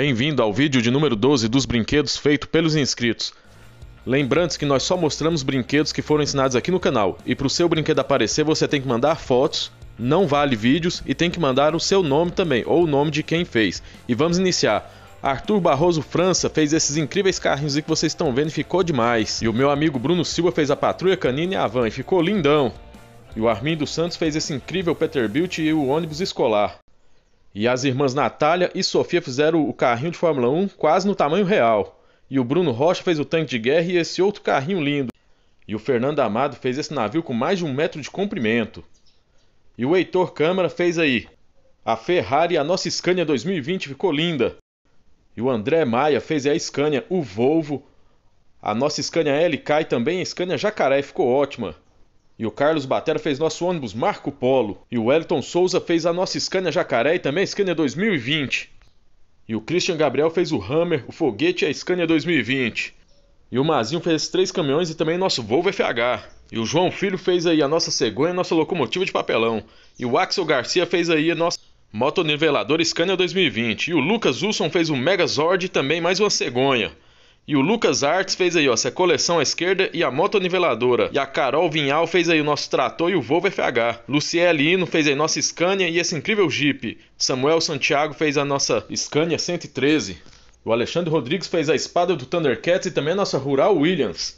Bem-vindo ao vídeo de número 12 dos brinquedos feito pelos inscritos. Lembrando que nós só mostramos brinquedos que foram ensinados aqui no canal, e para o seu brinquedo aparecer você tem que mandar fotos, não vale vídeos, e tem que mandar o seu nome também, ou o nome de quem fez. E vamos iniciar. Arthur Barroso França fez esses incríveis carrinhos que vocês estão vendo e ficou demais. E o meu amigo Bruno Silva fez a patrulha canina e a van e ficou lindão. E o Armindo Santos fez esse incrível Peterbilt e o ônibus escolar. E as irmãs Natália e Sofia fizeram o carrinho de Fórmula 1 quase no tamanho real. E o Bruno Rocha fez o tanque de guerra e esse outro carrinho lindo. E o Fernando Amado fez esse navio com mais de um metro de comprimento. E o Heitor Câmara fez aí. A Ferrari, a nossa Scania 2020 ficou linda. E o André Maia fez a Scania, o Volvo. A nossa Scania LK e também a Scania Jacaré ficou ótima. E o Carlos Batera fez nosso ônibus Marco Polo. E o Wellington Souza fez a nossa Scania Jacaré e também a Scania 2020. E o Christian Gabriel fez o Hammer, o Foguete e a Scania 2020. E o Mazinho fez três caminhões e também nosso Volvo FH. E o João Filho fez aí a nossa cegonha, a nossa locomotiva de papelão. E o Axel Garcia fez aí a nossa niveladora Scania 2020. E o Lucas Wilson fez o Megazord e também mais uma cegonha. E o Lucas Arts fez aí, ó, essa coleção à esquerda e a moto niveladora. E a Carol Vinhal fez aí o nosso trator e o Volvo FH. Luciele Hino fez aí nossa Scania e esse incrível Jeep. Samuel Santiago fez a nossa Scania 113. O Alexandre Rodrigues fez a espada do Thundercats e também a nossa Rural Williams.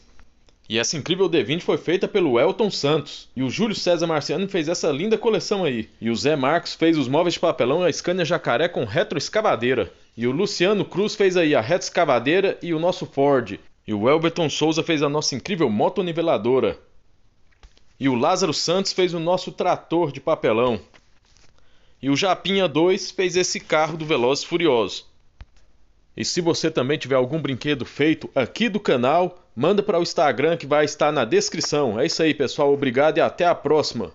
E essa incrível D20 foi feita pelo Elton Santos. E o Júlio César Marciano fez essa linda coleção aí. E o Zé Marcos fez os móveis de papelão e a Scania Jacaré com retroescavadeira. E o Luciano Cruz fez aí a retroescavadeira e o nosso Ford. E o Elberton Souza fez a nossa incrível moto niveladora. E o Lázaro Santos fez o nosso trator de papelão. E o Japinha 2 fez esse carro do Velozes Furiosos. E se você também tiver algum brinquedo feito aqui do canal, manda para o Instagram que vai estar na descrição. É isso aí, pessoal. Obrigado e até a próxima.